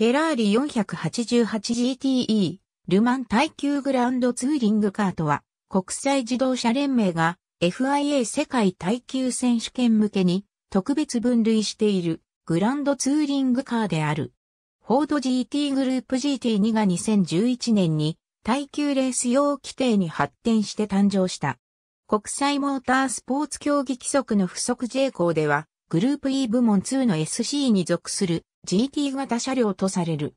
フェラーリ 488GTE、ルマン耐久グランドツーリングカートは、国際自動車連盟が FIA 世界耐久選手権向けに特別分類しているグランドツーリングカーである。フォード GT グループ GT2 が2011年に耐久レース用規定に発展して誕生した。国際モータースポーツ競技規則の不足 J 項では、グループ E 部門2の SC に属する GT 型車両とされる。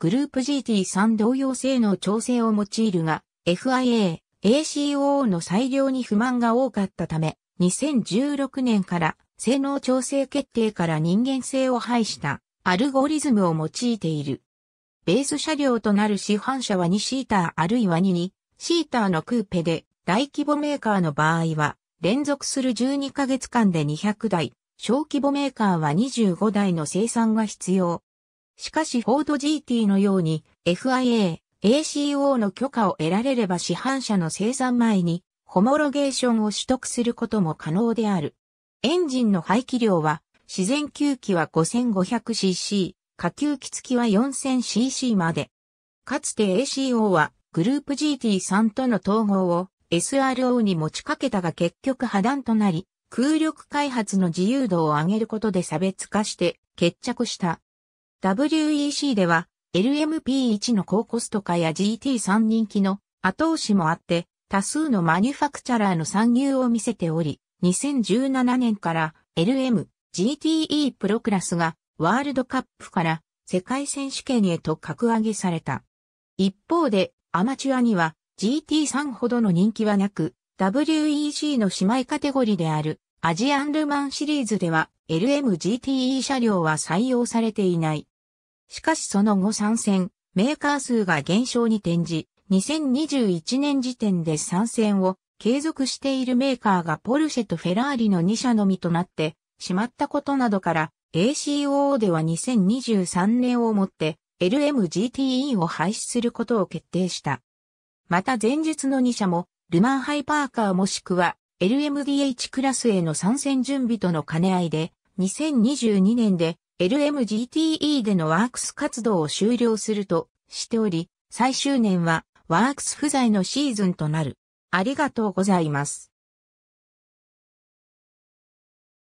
グループ GT3 同様性能調整を用いるが、FIA、ACOO の裁量に不満が多かったため、2016年から性能調整決定から人間性を排したアルゴリズムを用いている。ベース車両となる市販車は2シーターあるいは2シーターのクーペで大規模メーカーの場合は連続する12ヶ月間で200台小規模メーカーは25台の生産が必要。しかしフォード GT のように FIA、ACO の許可を得られれば市販車の生産前にホモロゲーションを取得することも可能である。エンジンの排気量は自然吸気は 5500cc、下吸気付きは 4000cc まで。かつて ACO はグループ GT さんとの統合を SRO に持ちかけたが結局破断となり、空力開発の自由度を上げることで差別化して決着した。WEC では LMP1 の高コスト化や GT3 人気の後押しもあって多数のマニュファクチャラーの参入を見せており、2017年から LM、GTE プロクラスがワールドカップから世界選手権へと格上げされた。一方でアマチュアには GT3 ほどの人気はなく、WEC の姉妹カテゴリであるアジアンルマンシリーズでは LMGTE 車両は採用されていない。しかしその後参戦、メーカー数が減少に転じ、2021年時点で参戦を継続しているメーカーがポルシェとフェラーリの2社のみとなってしまったことなどから ACOO では2023年をもって LMGTE を廃止することを決定した。また前述の2社もルマンハイパーカーもしくは LMDH クラスへの参戦準備との兼ね合いで、2022年で LMGTE でのワークス活動を終了するとしており、最終年はワークス不在のシーズンとなる。ありがとうございます。